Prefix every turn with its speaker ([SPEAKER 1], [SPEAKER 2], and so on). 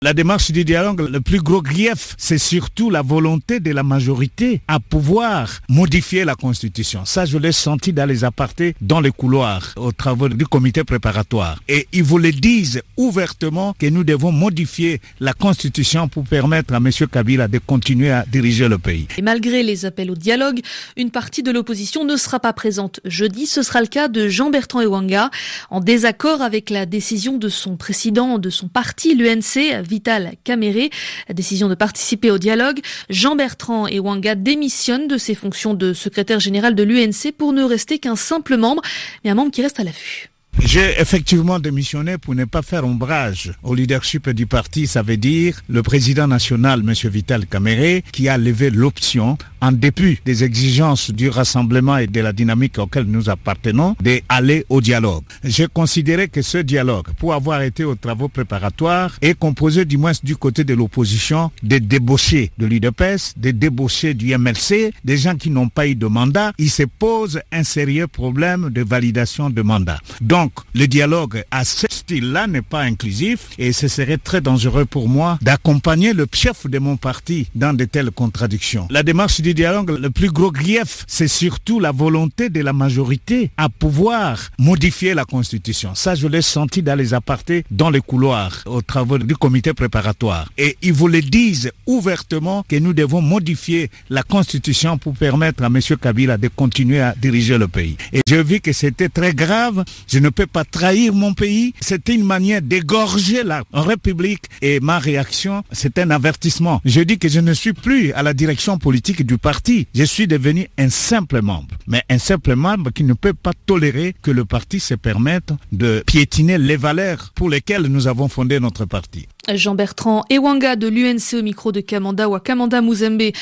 [SPEAKER 1] La démarche du dialogue, le plus gros grief, c'est surtout la volonté de la majorité à pouvoir modifier la Constitution. Ça, je l'ai senti dans les apartés, dans les couloirs, aux travaux du comité préparatoire. Et ils vous le disent ouvertement que nous devons modifier la Constitution pour permettre à M. Kabila de continuer à diriger le pays.
[SPEAKER 2] Et malgré les appels au dialogue, une partie de l'opposition ne sera pas présente jeudi. Ce sera le cas de Jean-Bertrand Ewanga, en désaccord avec la décision de son président de son parti, l'UNC, Vital Caméré. Décision de participer au dialogue, Jean Bertrand et Wanga démissionnent de ses fonctions de secrétaire général de l'UNC pour ne rester qu'un simple membre, mais un membre qui reste à l'affût.
[SPEAKER 1] J'ai effectivement démissionné pour ne pas faire ombrage au leadership du parti, ça veut dire le président national, M. Vital Caméré, qui a levé l'option, en dépit des exigences du rassemblement et de la dynamique auquel nous appartenons, d'aller au dialogue. J'ai considéré que ce dialogue, pour avoir été aux travaux préparatoires, est composé du moins du côté de l'opposition des débauchés de l'UDPS, des débauchés du MLC, des gens qui n'ont pas eu de mandat. Il se pose un sérieux problème de validation de mandat. Donc, donc, le dialogue à ce style-là n'est pas inclusif et ce serait très dangereux pour moi d'accompagner le chef de mon parti dans de telles contradictions. La démarche du dialogue, le plus gros grief, c'est surtout la volonté de la majorité à pouvoir modifier la Constitution. Ça, je l'ai senti dans les apartés, dans les couloirs, aux travaux du comité préparatoire. Et ils vous le disent ouvertement que nous devons modifier la Constitution pour permettre à M. Kabila de continuer à diriger le pays. Et je vis que c'était très grave. Je ne peux pas trahir mon pays. C'est une manière d'égorger la République et ma réaction, c'est un avertissement. Je dis que je ne suis plus à la direction politique du parti. Je suis devenu un simple membre. Mais un simple membre qui ne peut pas tolérer que le parti se permette de piétiner les valeurs pour lesquelles nous avons fondé notre parti.
[SPEAKER 2] Jean-Bertrand Ewanga de l'UNC au micro de Kamanda ou Kamanda, Mouzembe.